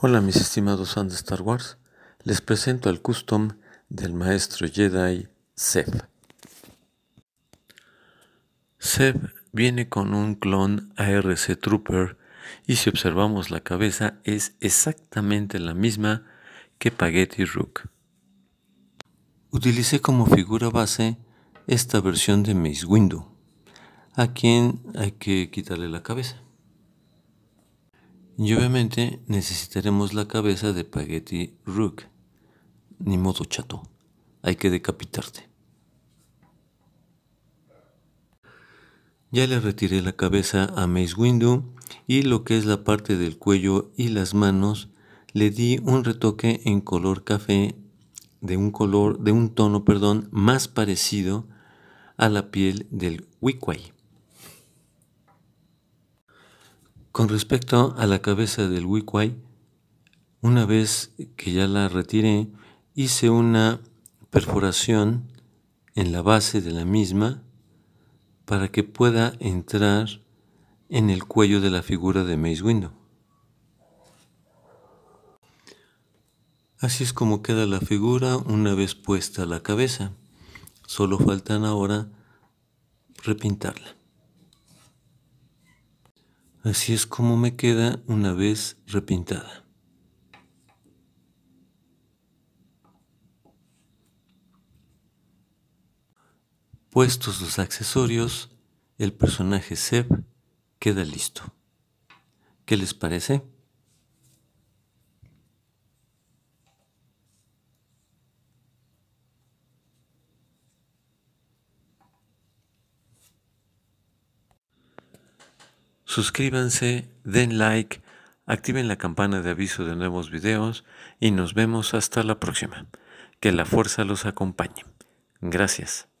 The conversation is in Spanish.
Hola mis estimados fans de Star Wars, les presento el custom del maestro Jedi Seb. Seb viene con un clon ARC Trooper y si observamos la cabeza es exactamente la misma que Paguetti Rook. Utilicé como figura base esta versión de Miss Window. a quien hay que quitarle la cabeza. Y obviamente necesitaremos la cabeza de Paghetti Rook. Ni modo chato, hay que decapitarte. Ya le retiré la cabeza a Mace Windu y lo que es la parte del cuello y las manos le di un retoque en color café de un color de un tono, perdón, más parecido a la piel del Wikwai. Con respecto a la cabeza del Wikwai, una vez que ya la retiré, hice una perforación en la base de la misma para que pueda entrar en el cuello de la figura de Mace Window. Así es como queda la figura una vez puesta la cabeza. Solo faltan ahora repintarla. Así es como me queda una vez repintada. Puestos los accesorios, el personaje Seb queda listo. ¿Qué les parece? suscríbanse, den like, activen la campana de aviso de nuevos videos y nos vemos hasta la próxima. Que la fuerza los acompañe. Gracias.